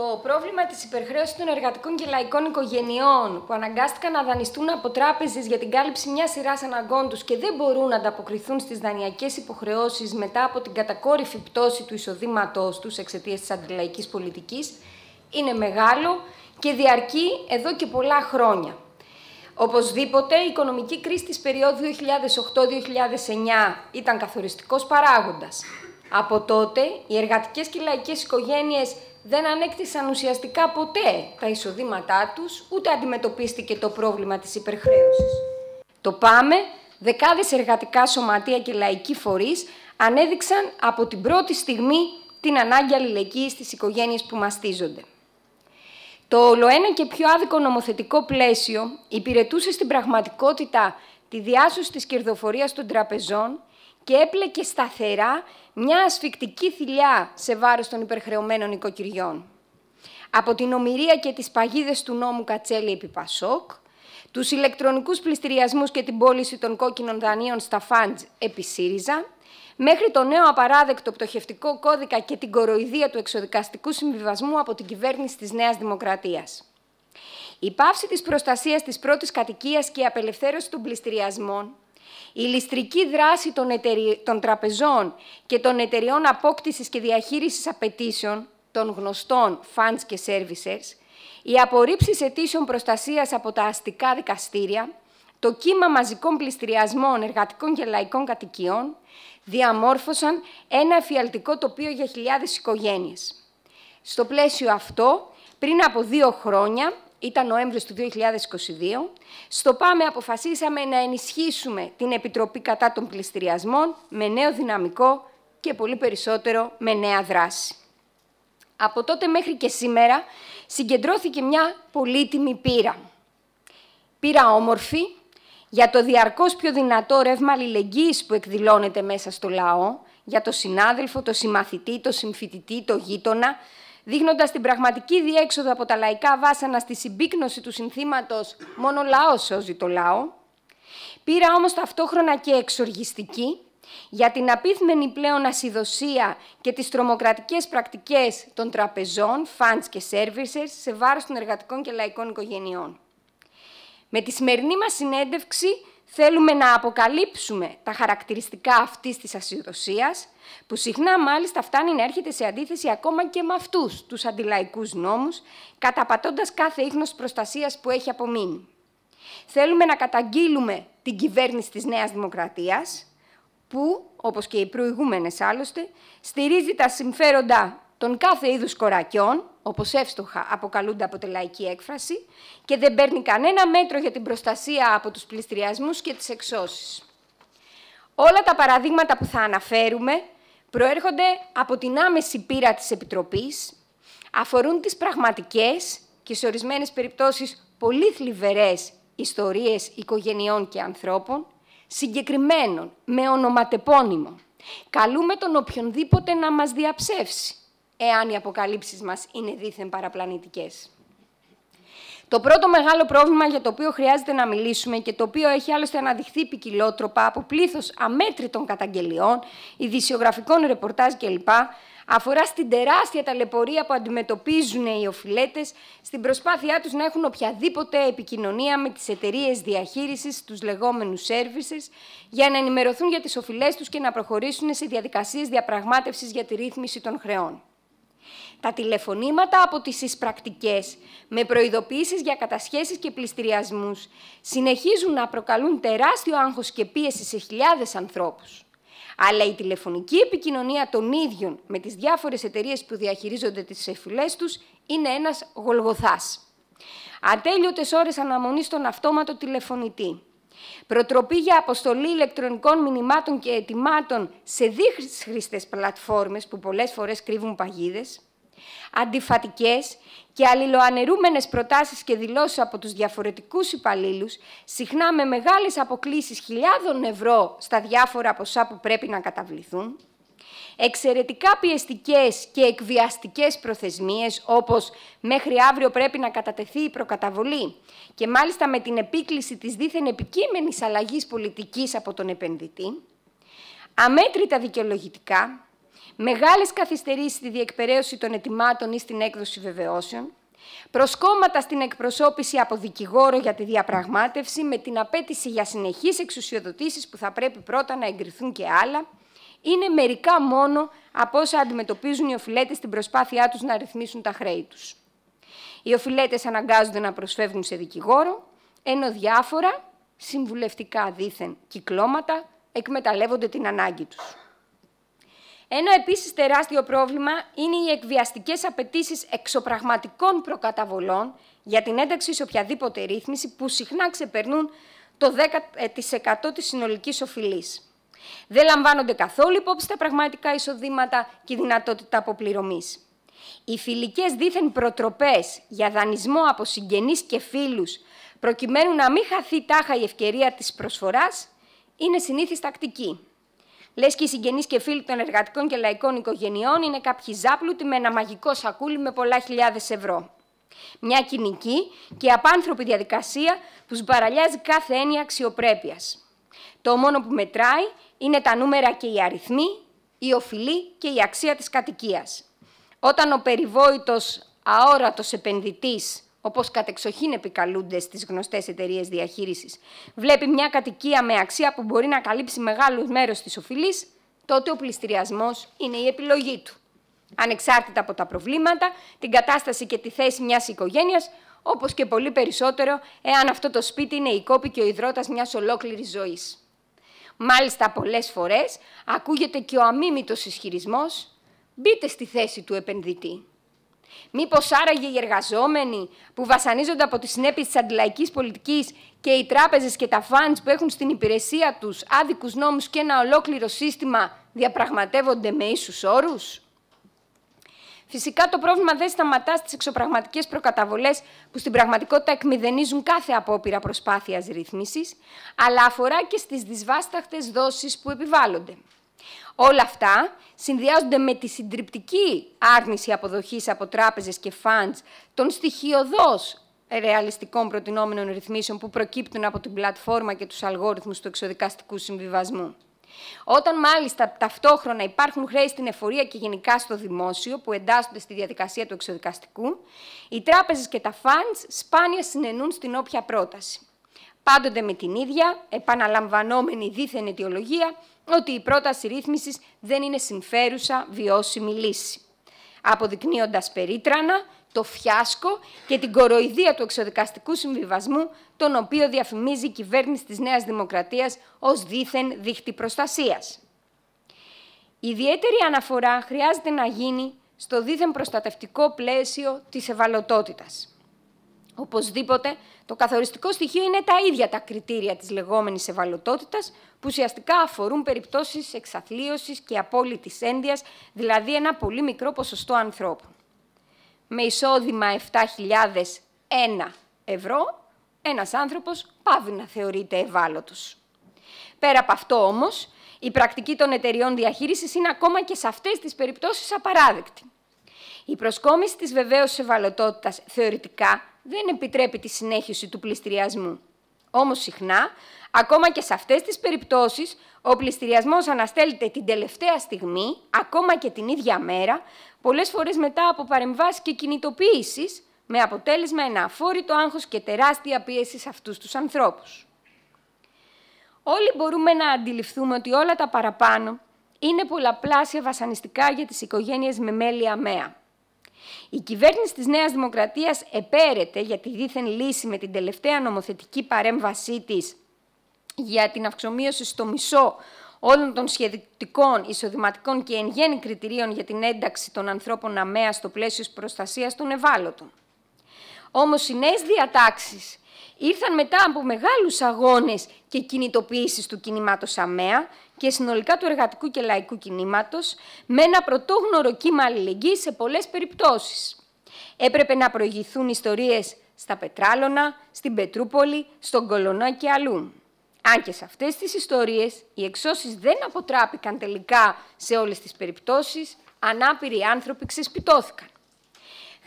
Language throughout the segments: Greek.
Το πρόβλημα της υπερχρέωσης των εργατικών και λαϊκών οικογενειών που αναγκάστηκαν να δανειστούν από τράπεζες για την κάλυψη μιας σειράς αναγκών τους και δεν μπορούν να ανταποκριθούν στις δανειακές υποχρεώσεις μετά από την κατακόρυφη πτώση του εισοδήματός τους εξαιτίας της αντιλαϊκής πολιτικής, είναι μεγάλο και διαρκεί εδώ και πολλά χρόνια. Οπωσδήποτε, η οικονομική κρίση της περίοδου 2008-2009 ήταν καθοριστικός παράγοντας. Από τότε, οι εργατικές και λαϊκές οικογένειες δεν ανέκτησαν ουσιαστικά ποτέ τα εισοδήματά τους, ούτε αντιμετωπίστηκε το πρόβλημα της υπερχρέωσης. Το ΠΑΜΕ, δεκάδες εργατικά σωματεία και λαϊκοί φορείς ανέδειξαν από την πρώτη στιγμή την ανάγκη αλληλεγγύης στις οικογένειες που μαστίζονται. Το ολοένα και πιο άδικο νομοθετικό πλαίσιο υπηρετούσε στην πραγματικότητα τη διάσωση της κερδοφορίας των τραπεζών και έπλεκε σταθερά μια ασφικτική θηλιά σε βάρος των υπερχρεωμένων οικοκυριών. Από την ομοιρία και τις παγίδες του νόμου Κατσέλη επί Πασόκ, τους ηλεκτρονικούς πληστηριασμούς και την πώληση των κόκκινων δανείων στα φαντζ επί ΣΥΡΙΖΑ, μέχρι το νέο απαράδεκτο πτωχευτικό κώδικα και την κοροϊδία του εξοδικαστικού συμβιβασμού από την κυβέρνηση της Νέας Δημοκρατίας. Η πάυση της προστασίας της πρώτης κατοικίας και η απελευθέρωση των πληστηριασμών η ληστρική δράση των, των τραπεζών και των εταιριών απόκτησης και διαχείρισης απαιτήσεων των γνωστών funds και services, οι απορρίψεις αιτήσεων προστασίας από τα αστικά δικαστήρια, το κύμα μαζικών πληστηριασμών εργατικών και λαϊκών κατοικιών, διαμόρφωσαν ένα εφιαλτικό τοπίο για χιλιάδες οικογένειες. Στο πλαίσιο αυτό, πριν από δύο χρόνια, ήταν Νοέμβριος του 2022, στο ΠΑΜΕ αποφασίσαμε να ενισχύσουμε την Επιτροπή κατά των πληστηριασμών με νέο δυναμικό και πολύ περισσότερο με νέα δράση. Από τότε μέχρι και σήμερα συγκεντρώθηκε μια πολύτιμη πύρα. Πείρα όμορφη για το διαρκώς πιο δυνατό ρεύμα αλληλεγγύης που εκδηλώνεται μέσα στο λαό, για το συνάδελφο, το συμμαθητή, το συμφοιτητή, το γείτονα, δείχνοντας την πραγματική διέξοδο από τα λαϊκά βάσανα στη συμπίκνωση του συνθήματος Μόνο λαός σώζει το λαό. Πήρα όμως ταυτόχρονα και εξοργιστική για την απίθμενη πλέον ασυδοσία και τις τρομοκρατικές πρακτικές των τραπεζών, funds και services σε βάρος των εργατικών και λαϊκών οικογενειών. Με τη σημερινή μας συνέντευξη θέλουμε να αποκαλύψουμε τα χαρακτηριστικά αυτής της ασυδοσίας, που συχνά μάλιστα φτάνει να έρχεται σε αντίθεση ακόμα και με αυτούς τους αντιλαϊκούς νόμους, καταπατώντας κάθε ίχνος προστασίας που έχει απομείνει. Θέλουμε να καταγγείλουμε την κυβέρνηση της Νέας Δημοκρατίας, που, όπως και οι προηγούμενες άλλωστε, στηρίζει τα συμφέροντα των κάθε είδους κορακιών, Όπως εύστοχα αποκαλούνται από τη λαϊκή έκφραση, και δεν παίρνει κανένα μέτρο για την προστασία από τους πληστηριασμούς και τις εξώσεις. Όλα τα παραδείγματα που θα αναφέρουμε προέρχονται από την άμεση πείρα της Επιτροπής, αφορούν τις πραγματικές και σε ορισμένες περιπτώσεις πολύ θλιβερές ιστορίες οικογενειών και ανθρώπων, συγκεκριμένων, με ονοματεπώνυμο. Καλούμε τον οποιονδήποτε να μας διαψεύσει εάν οι αποκαλύψεις μας είναι δήθεν παραπλανητικές. Το πρώτο μεγάλο πρόβλημα για το οποίο χρειάζεται να μιλήσουμε και το οποίο έχει άλλωστε αναδειχθεί ποικιλότροπα από πλήθος αμέτρητων καταγγελιών, ειδησιογραφικών ρεπορτάζ κλπ., αφορά στην τεράστια ταλαιπωρία που αντιμετωπίζουν οι οφειλέτες στην προσπάθειά τους να έχουν οποιαδήποτε επικοινωνία με τις εταιρείες διαχείρισης, τους λεγόμενους services, για να ενημερωθούν για τις οφειλές τους και να προχωρήσουν σε διαδικασίες διαπραγμάτευσης για τη ρύθμιση των χρεών τα τηλεφωνήματα από τις εισπρακτικές με προειδοποίησεις για κατασχέσεις και πληστηριασμούς συνεχίζουν να προκαλούν τεράστιο άγχος και πίεση σε χιλιάδες ανθρώπους. Αλλά η τηλεφωνική επικοινωνία των ίδιων με τις διάφορες εταιρείες που διαχειρίζονται τις εφηλές τους είναι ένας γολγοθάς. Ατέλειωτες ώρες αναμονής στον αυτόματο τηλεφωνητή. Προτροπή για αποστολή ηλεκτρονικών μηνυμάτων και ετοιμάτων σε δύχρηστες πλατφόρμες που πολλές φορές κρύβουν παγίδες. Αντιφατικές και αλληλοανερούμενες προτάσεις και δηλώσεις από τους διαφορετικούς υπαλλήλους, συχνά με μεγάλες αποκλήσεις χιλιάδων ευρώ στα διάφορα ποσά που πρέπει να καταβληθούν, εξαιρετικά πιεστικές και εκβιαστικές προθεσμίες, όπως μέχρι αύριο πρέπει να κατατεθεί η προκαταβολή και μάλιστα με την επίκληση της δίθεν επικείμενης αλλαγής πολιτικής από τον επενδυτή, αμέτρητα δικαιολογητικά, μεγάλες καθυστερήσεις στη διεκπαιρέωση των ετοιμάτων ή στην έκδοση βεβαιώσεων, προσκόμματα στην εκπροσώπηση από δικηγόρο για τη διαπραγμάτευση με την απέτηση για συνεχείς εξουσιοδοτήσεις που θα πρέπει πρώτα να εγκριθούν και άλλα, είναι μερικά μόνο από όσα αντιμετωπίζουν οι οφειλέτες στην προσπάθειά τους να ρυθμίσουν τα χρέη τους. Οι οφειλέτες αναγκάζονται να προσφεύγουν σε δικηγόρο, ενώ διάφορα συμβουλευτικά δήθεν κυκλώματα εκμεταλλεύονται την ανάγκη τους. Ένα επίσης τεράστιο πρόβλημα είναι οι εκβιαστικές απαιτήσεις εξωπραγματικών προκαταβολών για την ένταξη σε οποιαδήποτε ρύθμιση που συχνά ξεπερνούν το 10% της συνολικής οφειλής. Δεν λαμβάνονται καθόλου υπόψη τα πραγματικά εισοδήματα και η δυνατότητα αποπληρωμής. Οι φιλικές δίθεν προτροπές για δανεισμό από συγγενείς και φίλους προκειμένου να μην χαθεί τάχα η ευκαιρία της προσφοράς είναι συνήθις τακτική. Λες και οι συγγενείς και φίλοι των εργατικών και λαϊκών οικογενειών είναι κάποιοι ζάπλουτοι με ένα μαγικό σακούλι με πολλά χιλιάδες ευρώ. Μια κοινική και απάνθρωπη διαδικασία που σμπαραλιάζει κάθε έννοια αξιοπρέπειας. Το μόνο που μετράει είναι τα νούμερα και οι αριθμοί, η οφειλή και η αξία της κατοικίας. Όταν ο περιβόητος αόρατος επενδυτής όπως κατεξοχήν επικαλούνται στις γνωστές εταιρείες διαχείρισης, βλέπει μια κατοικία με αξία που μπορεί να καλύψει μεγάλο μέρο της οφειλής, τότε ο πληστηριασμός είναι η επιλογή του. Ανεξάρτητα από τα προβλήματα, την κατάσταση και τη θέση μιας οικογένειας, όπως και πολύ περισσότερο εάν αυτό το σπίτι είναι η κόπη και ο υδρότας μιας ολόκληρης ζωής. Μάλιστα, πολλές φορές ακούγεται και ο αμήμητο ισχυρισμός: Μπείτε στη θέση του επενδυτή. Μήπως άραγε οι εργαζόμενοι που βασανίζονται από τις συνέπειες της αντιλαϊκής πολιτικής και οι τράπεζες και τα φαντ που έχουν στην υπηρεσία τους άδικους νόμους και ένα ολόκληρο σύστημα διαπραγματεύονται με ίσους όρους. Φυσικά το πρόβλημα δεν σταματά στις εξωπραγματικές προκαταβολές που στην πραγματικότητα εκμηδενίζουν κάθε απόπειρα προσπάθειας ρύθμισης, αλλά αφορά και στις δυσβάσταχτες δόσεις που επιβάλλονται. Όλα αυτά συνδυάζονται με τη συντριπτική άρνηση αποδοχής από τράπεζες και funds των στοιχειοδός ρεαλιστικών προτινόμενων ρυθμίσεων που προκύπτουν από την πλατφόρμα και τους αλγόριθμους του εξοδικαστικού συμβιβασμού. Όταν μάλιστα ταυτόχρονα υπάρχουν χρέη στην εφορία και γενικά στο δημόσιο που εντάσσονται στη διαδικασία του εξοδικαστικού, οι τράπεζες και τα funds σπάνια συνενούν στην όποια πρόταση. Πάντοτε με την ίδια, επαναλαμβανόμενη δίθεν αιτιολογία, ότι η πρόταση ρύθμισης δεν είναι συμφέρουσα βιώσιμη λύση, αποδεικνύοντας περίτρανα το φιάσκο και την κοροϊδία του εξοδικαστικού συμβιβασμού, τον οποίο διαφημίζει η κυβέρνηση της Νέας Δημοκρατίας ως δίθεν δίχτυ Προστασίας. Η ιδιαίτερη αναφορά χρειάζεται να γίνει στο δίθεν προστατευτικό πλαίσιο της ευαλωτότητας. Οπωσδήποτε, το καθοριστικό στοιχείο είναι τα ίδια τα κριτήρια της λεγόμενης ευαλωτότητας, που ουσιαστικά αφορούν περιπτώσεις εξαθλίωσης και απόλυτης ένδειας, δηλαδή ένα πολύ μικρό ποσοστό ανθρώπων. Με εισόδημα 7.001 ευρώ, ένας άνθρωπος πάβει να θεωρείται ευάλωτος. Πέρα από αυτό όμως, η πρακτική των εταιριών διαχείρισης είναι ακόμα και σε αυτές τις περιπτώσεις απαράδεκτη. Η προσκόμιση της βεβαίωσης ευαλωτότητας θεωρητικά δεν επιτρέπει τη συνέχιση του πληστηριασμού. Όμως συχνά, ακόμα και σε αυτές τις περιπτώσεις, ο πληστηριασμός αναστέλλεται την τελευταία στιγμή, ακόμα και την ίδια μέρα, πολλές φορές μετά από παρεμβάσεις και κινητοποίησεις, με αποτέλεσμα ένα αφόρητο άγχος και τεράστια πίεση σε αυτούς τους ανθρώπους. Όλοι μπορούμε να αντιληφθούμε ότι όλα τα παραπάνω είναι πολλαπλάσια βασανιστικά για τις οικογένειες με μέλη αμαία. Η κυβέρνηση της Νέας Δημοκρατίας επέρεται για τη δίθεν λύση με την τελευταία νομοθετική παρέμβασή της για την αυξομοίωση στο μισό όλων των σχετικών εισοδηματικών και εν γέννη κριτηρίων για την ένταξη των ανθρώπων αμαία στο πλαίσιο της προστασίας των ευάλωτων. Όμως οι νέες διατάξεις ήρθαν μετά από μεγάλους αγώνες και κινητοποιήσεις του κινήματος αμαία και συνολικά του εργατικού και λαϊκού κινήματος με ένα πρωτόγνωρο κύμα αλληλεγγύης σε πολλές περιπτώσεις. Έπρεπε να προηγηθούν ιστορίες στα Πετράλωνα, στην Πετρούπολη, στον Κολονό και αλλού. Αν και σε αυτές τις ιστορίες οι εξώσεις δεν αποτράπηκαν τελικά σε όλες τις περιπτώσεις, ανάπηροι άνθρωποι ξεσπιτώθηκαν.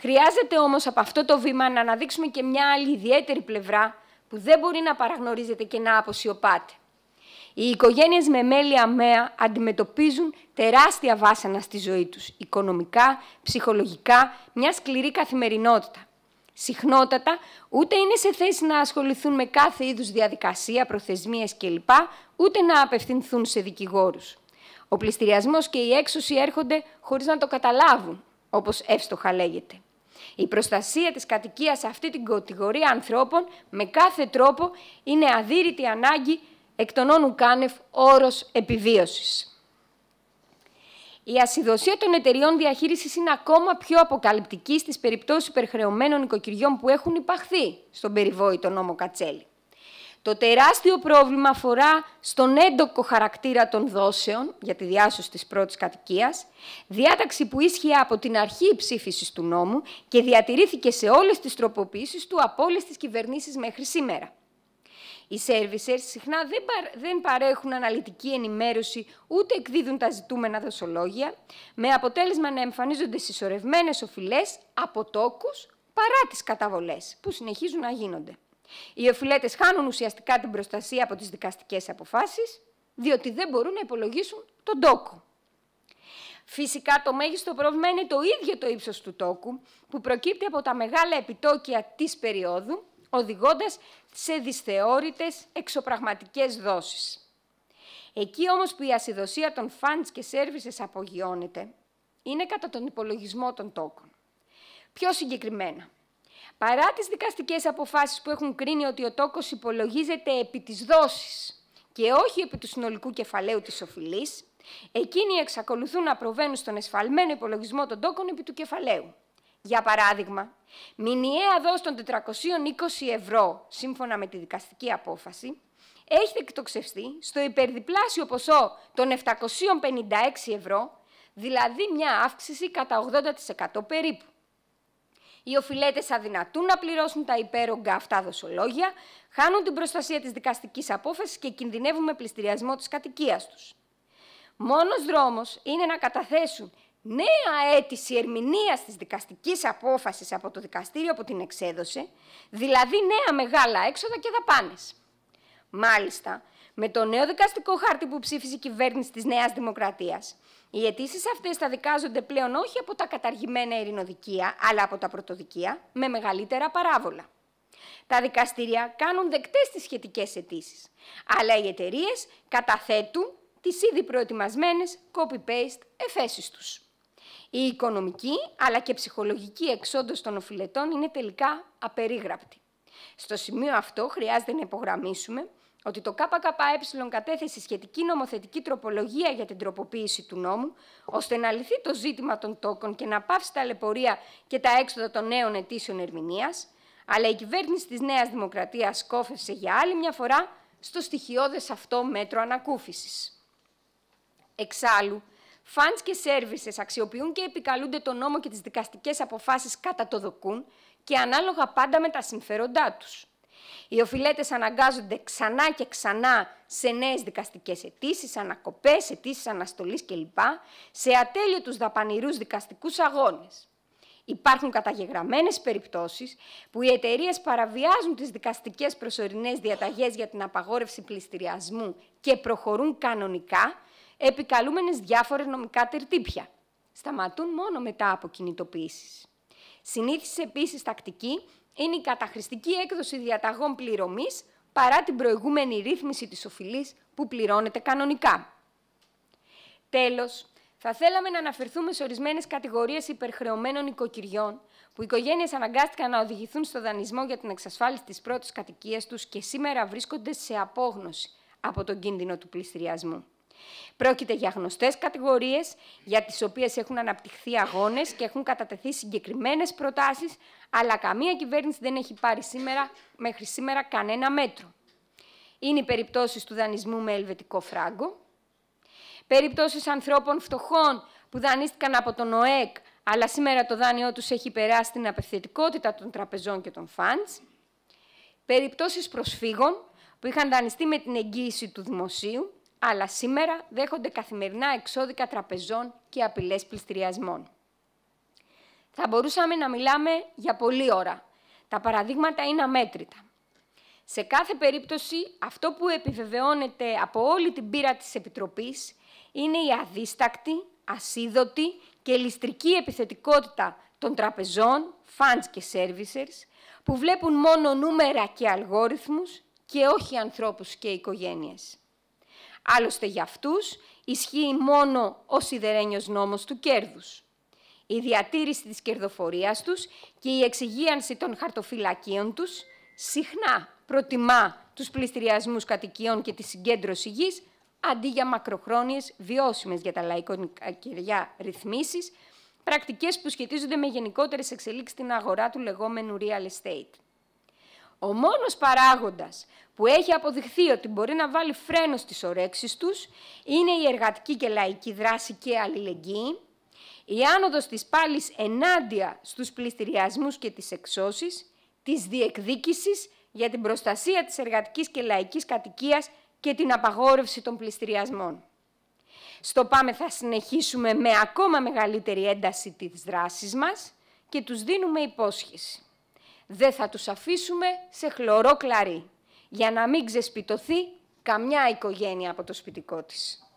Χρειάζεται όμως από αυτό το βήμα να αναδείξουμε και μια άλλη ιδιαίτερη πλευρά που δεν μπορεί να παραγνωρίζεται και να αποσιωπάται. Οι οικογένειες με μέλη αμαία αντιμετωπίζουν τεράστια βάσανα στη ζωή τους, οικονομικά, ψυχολογικά, μια σκληρή καθημερινότητα. Συχνότατα, ούτε είναι σε θέση να ασχοληθούν με κάθε είδους διαδικασία, προθεσμίες κλπ, ούτε να απευθυνθούν σε δικηγόρους. Ο πληστηριασμός και η έξωση έρχονται χωρίς να το καταλάβουν, όπως εύστοχα λέγεται. Η προστασία της κατοικίας σε αυτή την κατηγορία ανθρώπων με κάθε τρόπο είναι αδύρυτη ανάγκη εκ των όνου κάνευ όρος επιβίωσης. Η ασυδοσία των εταιριών διαχείρισης είναι ακόμα πιο αποκαλυπτική στις περιπτώσεις υπερχρεωμένων οικοκυριών που έχουν υπαχθεί στον περιβόητο νόμο Κατσέλη. Το τεράστιο πρόβλημα αφορά στον έντοκο χαρακτήρα των δόσεων για τη διάσωση της πρώτης κατοικίας, διάταξη που ίσχυε από την αρχή ψήφισή του νόμου και διατηρήθηκε σε όλες τις τροποποιήσεις του από όλες τις κυβερνήσεις μέχρι σήμερα. Οι σερβισερ συχνά δεν παρέχουν αναλυτική ενημέρωση ούτε εκδίδουν τα ζητούμενα δοσολόγια, με αποτέλεσμα να εμφανίζονται συσσωρευμένες οφειλές από τόκου παρά τις καταβολές που συνεχίζουν να γίνονται. Οι οφειλέτες χάνουν ουσιαστικά την προστασία από τις δικαστικές αποφάσεις διότι δεν μπορούν να υπολογίσουν τον τόκο. Φυσικά το μέγιστο πρόβλημα είναι το ίδιο το ύψος του τόκου, που προκύπτει από τα μεγάλα επιτόκια της περίοδου, οδηγώντας σε δυσθεώρητες εξωπραγματικές δόσεις. Εκεί όμως που η ασυδοσία των funds και services απογειώνεται, είναι κατά τον υπολογισμό των τόκων. Πιο συγκεκριμένα, παρά τις δικαστικές αποφάσεις που έχουν κρίνει ότι ο τόκος υπολογίζεται επί της δόσης και όχι επί του συνολικού κεφαλαίου της οφειλής, εκείνοι εξακολουθούν να προβαίνουν στον εσφαλμένο υπολογισμό των τόκων επί του κεφαλαίου. Για παράδειγμα, μηνιαία δόση των 420 ευρώ, σύμφωνα με τη δικαστική απόφαση, έχει εκτοξευστεί στο υπερδιπλάσιο ποσό των 756 ευρώ, δηλαδή μια αύξηση κατά 80% περίπου. Οι οφειλέτες αδυνατούν να πληρώσουν τα υπέρογκα αυτά δοσολόγια, χάνουν την προστασία της δικαστικής απόφασης και κινδυνεύουν με πληστηριασμό της κατοικίας τους. Μόνος δρόμος είναι να καταθέσουν νέα αίτηση ερμηνείας της δικαστικής απόφασης από το δικαστήριο που την εξέδωσε, δηλαδή νέα μεγάλα έξοδα και δαπάνες. Μάλιστα, με το νέο δικαστικό χάρτη που ψήφισε η κυβέρνηση της Νέας Δημοκρατίας, οι αιτήσεις αυτές θα δικάζονται πλέον όχι από τα καταργημένα ειρηνοδικεία, αλλά από τα πρωτοδικεία, με μεγαλύτερα παράβολα. Τα δικαστήρια κάνουν δεκτές τις σχετικές αιτήσεις, αλλά οι εταιρείες καταθέτουν τις ήδη προετοιμασμένες copy-paste εφέσεις τους. Η οικονομική αλλά και ψυχολογική εξόντωση των οφηλετών είναι τελικά απερίγραπτη. Στο σημείο αυτό χρειάζεται να υπογραμμίσουμε ότι το ΚΚΕ κατέθεσε σχετική νομοθετική τροπολογία για την τροποποίηση του νόμου, ώστε να λυθεί το ζήτημα των τόκων και να πάυσει τα λεπορία και τα έξοδα των νέων αιτήσεων ερμηνείας, αλλά η κυβέρνηση της Νέας Δημοκρατίας κόφευσε για άλλη μια φορά στο στοιχειώδες αυτό μέτρο ανακούφισης. Εξάλλου, Funds και services αξιοποιούν και επικαλούνται τον νόμο και τις δικαστικές αποφάσεις κατά το δοκούν και ανάλογα πάντα με τα συμφέροντά τους. Οι οφειλέτες αναγκάζονται ξανά και ξανά σε νέες δικαστικές αιτήσεις, ανακοπές, αιτήσεις αναστολής κλπ. σε ατέλειωτου δαπανηρούς δικαστικούς αγώνες. Υπάρχουν καταγεγραμμένες περιπτώσεις που οι εταιρείες παραβιάζουν τις δικαστικές προσωρινές διαταγές για την απαγόρευση πληστηριασμού και προχωρούν κανονικά επικαλούμενες διάφορες νομικά τερτύπια. Σταματούν μόνο μετά από κινητοποίησεις. Συνήθιση επίσης τακτική είναι η καταχρηστική έκδοση διαταγών πληρωμής παρά την προηγούμενη ρύθμιση της οφειλής που πληρώνεται κανονικά. Τέλος, θα θέλαμε να αναφερθούμε σε ορισμένες κατηγορίες υπερχρεωμένων οικοκυριών, που οι οικογένειες αναγκάστηκαν να οδηγηθούν στο δανεισμό για την εξασφάλιση της πρώτης κατοικίας τους και σήμερα βρίσκονται σε απόγνωση από τον κίνδυνο του πληστηριασμού. Πρόκειται για γνωστές κατηγορίες για τις οποίες έχουν αναπτυχθεί αγώνες και έχουν κατατεθεί συγκεκριμένες προτάσεις, αλλά καμία κυβέρνηση δεν έχει πάρει σήμερα, μέχρι σήμερα κανένα μέτρο. Είναι οι περιπτώσεις του δανεισμού με ελβετικό φράγκο, Περιπτώσεις ανθρώπων φτωχών που δανείστηκαν από τον ΟΕΚ, αλλά σήμερα το δάνειό τους έχει περάσει την απευθετικότητα των τραπεζών και των φαντ. Περιπτώσεις προσφύγων που είχαν δανειστεί με την εγγύηση του δημοσίου, αλλά σήμερα δέχονται καθημερινά εξώδικα τραπεζών και απειλές πληστηριασμών. Θα μπορούσαμε να μιλάμε για πολλή ώρα. Τα παραδείγματα είναι αμέτρητα. Σε κάθε περίπτωση, αυτό που επιβεβαιώνεται από όλη την πύρα της Επιτροπής είναι η αδίστακτη, ασίδωτη και ληστρική επιθετικότητα των τραπεζών, funds και servicers, που βλέπουν μόνο νούμερα και αλγόριθμους και όχι ανθρώπους και οικογένειες. Άλλωστε για αυτούς ισχύει μόνο ο σιδερένιος νόμος του κέρδους. Η διατήρηση της κερδοφορίας τους και η εξυγίανση των χαρτοφυλακίων τους συχνά προτιμά τους πληστηριασμούς κατοικιών και τη συγκέντρωση γης αντί για μακροχρόνιες, βιώσιμες για τα λαϊκόνικα κυρία ρυθμίσεις, πρακτικές που σχετίζονται με γενικότερες εξελίξεις στην αγορά του λεγόμενου real estate. Ο μόνος παράγοντας που έχει αποδειχθεί ότι μπορεί να βάλει φρένο στις ορέξεις τους είναι η εργατική και λαϊκή δράση και αλληλεγγύη, η άνοδος της πάλης ενάντια στους πληστηριασμούς και τις εξώσεις, της διεκδίκησης για την προστασία της εργατικής και λαϊκής κατοικίας και την απαγόρευση των πληστηριασμών. Στο πάμε θα συνεχίσουμε με ακόμα μεγαλύτερη ένταση της δράσης μας και τους δίνουμε υπόσχεση. Δεν θα τους αφήσουμε σε χλωρό κλαρί, για να μην ξεσπιτωθεί καμιά οικογένεια από το σπιτικό της.